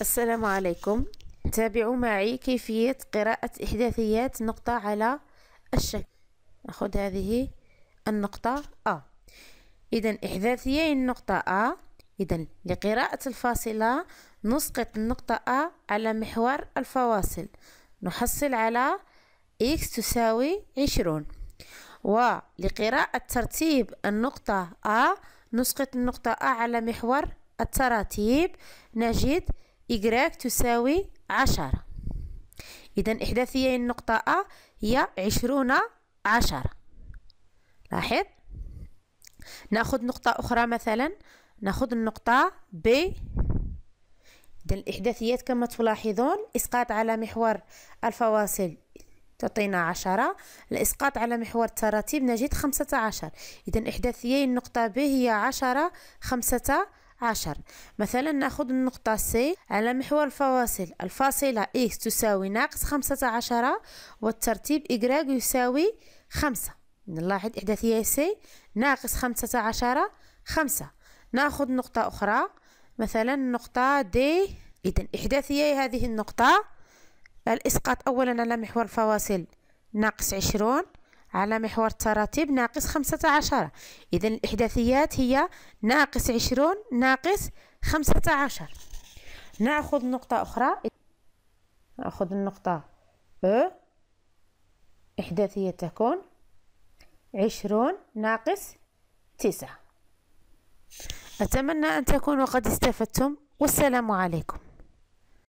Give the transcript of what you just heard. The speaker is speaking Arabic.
السلام عليكم تابعوا معي كيفية قراءة إحداثيات نقطة على الشكل نأخذ هذه النقطة أ إذا إحداثيي النقطة أ إذا لقراءة الفاصلة نسقط النقطة أ على محور الفواصل نحصل على إكس تساوي عشرون ولقراءة ترتيب النقطة أ نسقط النقطة أ على محور التراتيب نجد إجراك تساوي عشرة إذا إحدى النقطة أ هي عشرون عشرة لاحظ ناخذ نقطة أخرى مثلا ناخذ النقطة ب إذا الإحداثيات كما تلاحظون إسقاط على محور الفواصل تعطينا عشرة الإسقاط على محور التراتيب نجد خمسة عشر إذا إحداثيي النقطة ب هي عشرة خمسة عشر مثلا ناخذ النقطة سي على محور الفواصل الفاصلة X إيه تساوي ناقص خمسة عشرة والترتيب Y إيه يساوي خمسة نلاحظ إحداثية سي ناقص خمسة عشرة خمسة ناخذ نقطة أخرى مثلا النقطة دي إذا إحداثية هذه النقطة الإسقاط أولا على محور الفواصل ناقص عشرون على محور التراتيب ناقص خمسة عشر إذا الإحداثيات هي ناقص عشرون ناقص خمسة عشر نأخذ نقطة أخرى نأخذ النقطة أ إحداثية تكون عشرون ناقص تسعة أتمنى أن تكونوا قد استفدتم والسلام عليكم